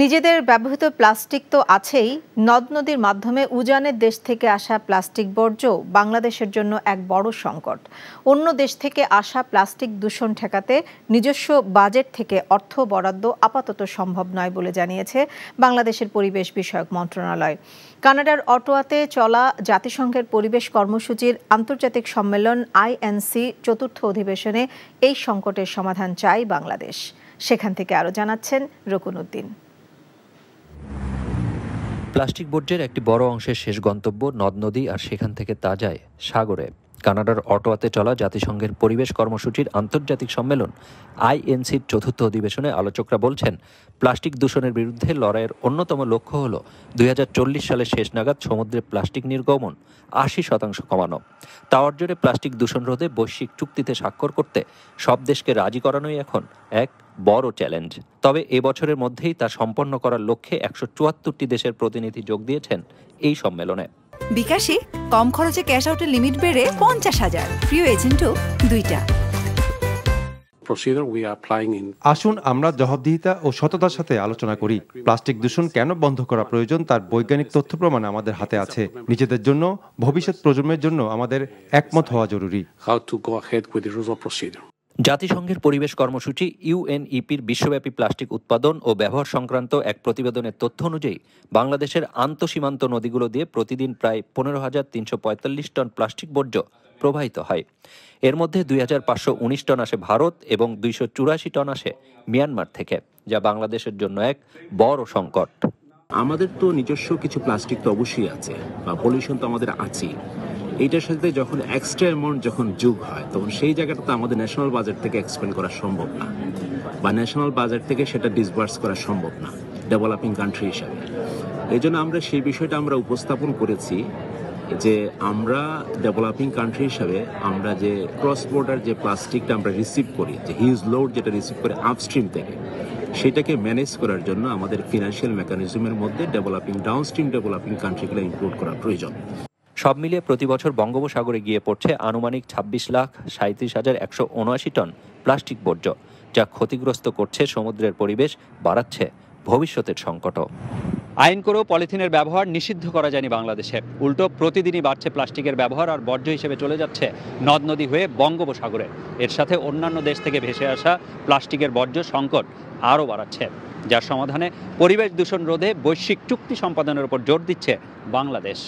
নিজেদের ব্যবহৃত প্লাস্টিক তো আছেই নদ নদীর মাধ্যমে উজানের দেশ থেকে আসা প্লাস্টিক বর্জ্য বাংলাদেশের জন্য এক বড় সংকট অন্য দেশ থেকে আসা প্লাস্টিক দূষণ ঠেকাতে নিজস্ব বাজেট থেকে অর্থ বরাদ্দ আপাতত সম্ভব নয় বলে জানিয়েছে বাংলাদেশের পরিবেশ বিষয়ক মন্ত্রণালয় কানাডার অটোয়াতে চলা জাতিসংঘের পরিবেশ কর্মসূচির আন্তর্জাতিক সম্মেলন আইএনসি চতুর্থ অধিবেশনে এই সংকটের সমাধান চায় বাংলাদেশ সেখান থেকে আরও জানাচ্ছেন রকুন উদ্দিন প্লাস্টিক বর্জ্যের একটি বড় অংশের শেষ গন্তব্য নদ নদী আর সেখান থেকে তা যায় সাগরে কানাডার অটোয়াতে চলা জাতিসংঘের পরিবেশ কর্মসূচির আন্তর্জাতিক সম্মেলন আইএনসির চতুর্থ অধিবেশনে আলোচকরা বলছেন প্লাস্টিক দূষণের বিরুদ্ধে লড়াইয়ের অন্যতম লক্ষ্য হল দুই সালের শেষ নাগাদ সমুদ্রে প্লাস্টিক নির্গমন আশি শতাংশ কমানো তা অর্জনে প্লাস্টিক দূষণ রোধে বৈশ্বিক চুক্তিতে স্বাক্ষর করতে সব দেশকে রাজি করানোই এখন এক বড় চ্যালেঞ্জ তবে এবছরের মধ্যেই তা সম্পন্ন করার লক্ষ্যে একশো চুয়াত্তরটি দেশের প্রতিনিধি যোগ দিয়েছেন এই সম্মেলনে বিকাশে কম খরচে ক্যাশ আউটের লিমিট বেড়ে পঞ্চাশ হাজার প্রিয় এজেন্টও দুইটা আসুন আমরা জবাবদিহিতা ও সততার সাথে আলোচনা করি প্লাস্টিক দূষণ কেন বন্ধ করা প্রয়োজন তার বৈজ্ঞানিক তথ্য প্রমাণ আমাদের হাতে আছে নিজেদের জন্য ভবিষ্যৎ প্রজন্মের জন্য আমাদের একমত হওয়া জরুরি জাতিসংঘের পরিবেশ কর্মসূচি ইউএনইপির বিশ্বব্যাপী প্লাস্টিক উৎপাদন ও ব্যবহার সংক্রান্ত এক প্রতিবেদনের তথ্য অনুযায়ী বাংলাদেশের আন্তঃসীমান্ত নদীগুলো দিয়ে প্রতিদিন প্রায় পনেরো হাজার তিনশো পঁয়তাল্লিশ টন প্লাস্টিক বর্জ্য প্রবাহিত হয় এর মধ্যে দুই হাজার পাঁচশো উনিশ টন আসে ভারত এবং দুইশো চুরাশি টন আসে মিয়ানমার থেকে যা বাংলাদেশের জন্য এক বড় সংকট আমাদের তো নিজস্ব কিছু প্লাস্টিক তো অবশ্যই আছে বা পলিউশন তো আমাদের আছেই এইটার সাথে যখন এক্সট্রা অ্যামাউন্ট যখন যোগ হয় তখন সেই জায়গাটাতে আমাদের ন্যাশনাল বাজেট থেকে এক্সপেন্ড করা সম্ভব না বা ন্যাশনাল বাজেট থেকে সেটা ডিসবার্স করা সম্ভব না ডেভেলপিং কান্ট্রি হিসাবে এই জন্য আমরা সেই বিষয়টা আমরা উপস্থাপন করেছি যে আমরা ডেভেলপিং কান্ট্রি হিসাবে আমরা যে ক্রস বর্ডার যে প্লাস্টিকটা আমরা রিসিভ করি যে হিউজ লোড যেটা রিসিভ করে আপস্ট্রিম থেকে সেটাকে ম্যানেজ করার জন্য আমাদের ফিনান্সিয়াল মেকানিজমের মধ্যে ডেভেলপিং ডাউনস্ট্রিম ডেভেলপিং কান্ট্রিগুলো ইনক্লুড করা প্রয়োজন সব মিলিয়ে প্রতি বছর বঙ্গোপসাগরে গিয়ে পড়ছে আনুমানিক ছাব্বিশ লাখ সাঁত্রিশ হাজার একশো উনআশি টন প্লাস্টিক বর্জ্য যা ক্ষতিগ্রস্ত করছে সমুদ্রের পরিবেশ বাড়াচ্ছে ভবিষ্যতের সংকটও আইন করেও পলিথিনের ব্যবহার নিষিদ্ধ করা যায়নি বাংলাদেশে উল্টো প্রতিদিনই বাড়ছে প্লাস্টিকের ব্যবহার আর বর্জ্য হিসেবে চলে যাচ্ছে নদ নদী হয়ে বঙ্গোপসাগরে এর সাথে অন্যান্য দেশ থেকে ভেসে আসা প্লাস্টিকের বর্জ্য সংকট আরও বাড়াচ্ছে যার সমাধানে পরিবেশ দূষণ রোধে বৈশ্বিক চুক্তি সম্পাদনের উপর জোর দিচ্ছে Bangladesh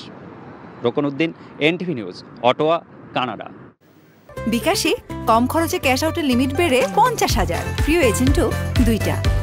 Uddin NTV news Ottawa Canada বিকাশে কম খরচে ক্যাশ আউটের লিমিট বেড়ে পঞ্চাশ হাজার প্রিয় এজেন্টও দুইটা